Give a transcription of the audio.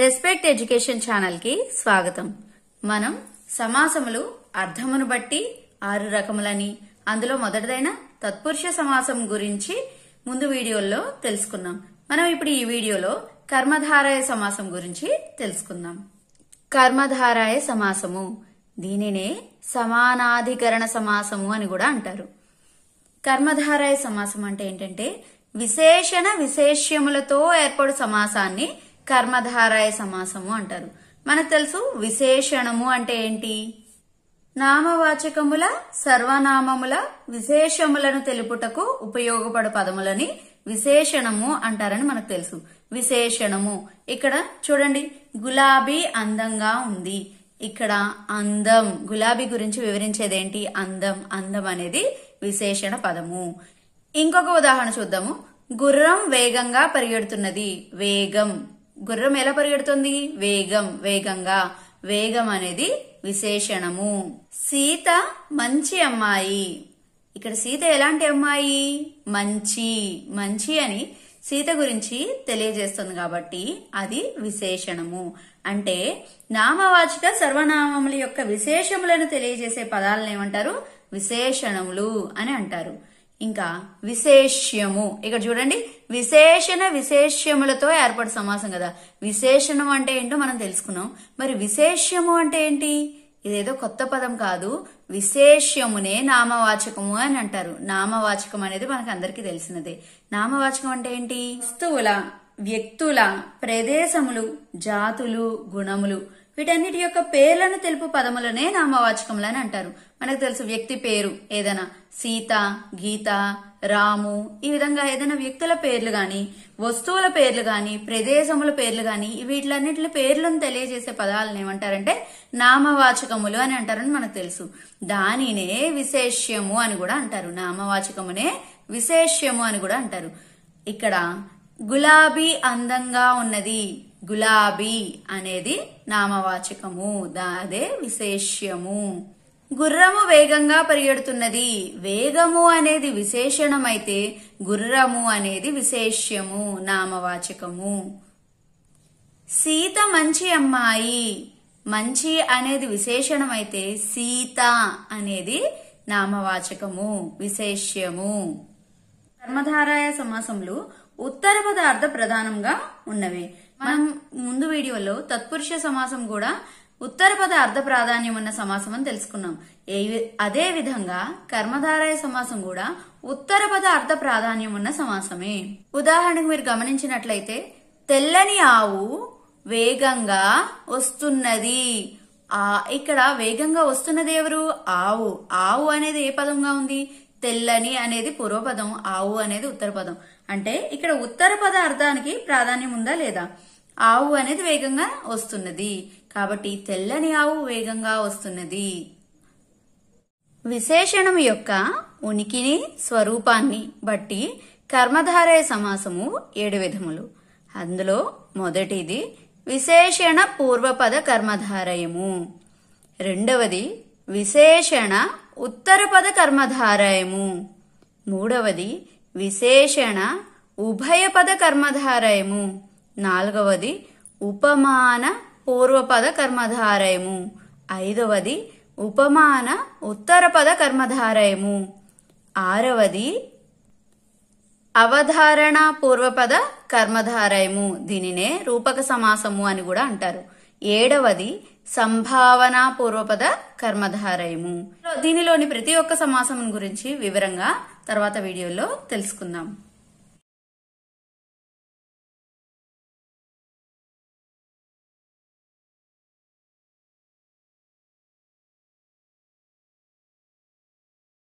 respect education ఛానల్కి స్వాగతం మనం సమాసములు అర్థమును బట్టి ఆరు రకములని అందులో మొదటిదైన తత్పురుష సమాసం గురించి ముందు వీడియోల్లో తెలుసుకున్నాం మనం ఇప్పుడు ఈ వీడియోలో కర్మధారాయ సమాసం గురించి తెలుసుకుందాం కర్మధారాయ సమాసము దీనినే సమానాధికరణ సమాసము అని కూడా అంటారు కర్మధారాయ సమాసం అంటే ఏంటంటే విశేషణ విశేష్యములతో ఏర్పడు సమాసాన్ని కర్మధారాయ సమాసము అంటారు మనకు తెలుసు విశేషణము అంటే ఏంటి నామవాచకముల సర్వనామముల విశేషములను తెలుపుటకు ఉపయోగపడు పదములని విశేషణము అంటారని మనకు తెలుసు విశేషణము ఇక్కడ చూడండి గులాబీ అందంగా ఉంది ఇక్కడ అందం గులాబీ గురించి వివరించేదేంటి అందం అందం అనేది విశేషణ పదము ఇంకొక ఉదాహరణ చూద్దాము గుర్రం వేగంగా పరిగెడుతున్నది వేగం గుర్రం ఎలా పరిగెడుతుంది వేగం వేగంగా వేగం అనేది విశేషణము సీత మంచి అమ్మాయి ఇక్కడ సీత ఎలాంటి అమ్మాయి మంచి మంచి అని సీత గురించి తెలియజేస్తుంది కాబట్టి అది విశేషణము అంటే నామవాచిక సర్వనామముల యొక్క విశేషములను తెలియజేసే పదాలను ఏమంటారు విశేషణములు అని అంటారు ఇంకా విశేష్యము ఇక్కడ చూడండి విశేషణ విశేష్యములతో ఏర్పడి సమాసం కదా విశేషణం అంటే ఏంటో మనం తెలుసుకున్నాం మరి విశేష్యము అంటే ఏంటి ఇదేదో కొత్త పదం కాదు విశేష్యమునే నామవాచకము అని అంటారు నామవాచకం అనేది మనకు అందరికీ తెలిసినదే నామవాచకం అంటే ఏంటి వస్తువుల వ్యక్తుల ప్రదేశములు జాతులు గుణములు వీటన్నిటి యొక్క పేర్లను తెలుపు పదములనే నామవాచకములు అని అంటారు మనకు తెలుసు వ్యక్తి పేరు ఏదైనా సీత గీత రాము ఈ విధంగా ఏదైనా వ్యక్తుల పేర్లు గాని వస్తువుల పేర్లు గాని ప్రదేశముల పేర్లు గాని వీటిలన్నిటి పేర్లను తెలియజేసే పదాలను ఏమంటారంటే నామవాచకములు అని అంటారని మనకు తెలుసు దానినే విశేష్యము అని కూడా అంటారు నామవాచకమునే విశేష్యము అని కూడా అంటారు ఇక్కడ గులాబీ అందంగా ఉన్నది గులాబీ అనేది నామవాచకము అదే విశేష్యము గుర్రము వేగంగా పరిగెడుతున్నది వేగము అనేది విశేషణమైతే గుర్రము అనేది విశేష్యము నామవాచకము సీత మంచి అమ్మాయి మంచి అనేది విశేషణమైతే సీత అనేది నామవాచకము విశేష్యము కర్మధారాయ సమాసములు ఉత్తర పదార్థ ప్రధానంగా ఉన్నవి మనం ముందు వీడియోలో తత్పురుష సమాసం కూడా ఉత్తర పద అర్ధ ప్రాధాన్యం ఉన్న సమాసం అని తెలుసుకున్నాం అదే విధంగా కర్మధారాయ సమాసం కూడా ఉత్తర పద అర్ధ ప్రాధాన్యం ఉన్న సమాసమే ఉదాహరణకు మీరు గమనించినట్లయితే తెల్లని ఆవు వేగంగా వస్తున్నది ఆ ఇక్కడ వేగంగా వస్తున్నది ఎవరు ఆవు ఆవు అనేది ఏ పదంగా ఉంది తెల్లని అనేది పూర్వపదం ఆవు అనేది ఉత్తర పదం అంటే ఇక్కడ ఉత్తర పద అర్థానికి ప్రాధాన్యం ఉందా లేదా ఆవు అనేది వేగంగా వస్తున్నది కాబట్టి తెల్లని ఆవు వేగంగా వస్తున్నది విశేషణం యొక్క ఉనికిని స్వరూపాన్ని బట్టి కర్మధారయ సమాసము ఏడు విధములు అందులో మొదటిది విశేషణ పూర్వపద కర్మధారయము రెండవది విశేషణ ఉత్తరపద కర్మధారయము మూడవది విశేషణ ఉభయపద కర్మధారయము నాలుగవది ఉపమాన పూర్వపద కర్మధారయము ఐదవది ఉపమాన ఉత్తరపద కర్మధారయము ఆరవది అవధారణ పూర్వపద కర్మధారయము దీనినే రూపక సమాసము అని కూడా అంటారు ఏడవది సంభావన పూర్వపద కర్మధారయము దీనిలోని ప్రతి ఒక్క సమాసం గురించి వివరంగా తర్వాత వీడియోలో తెలుసుకుందాం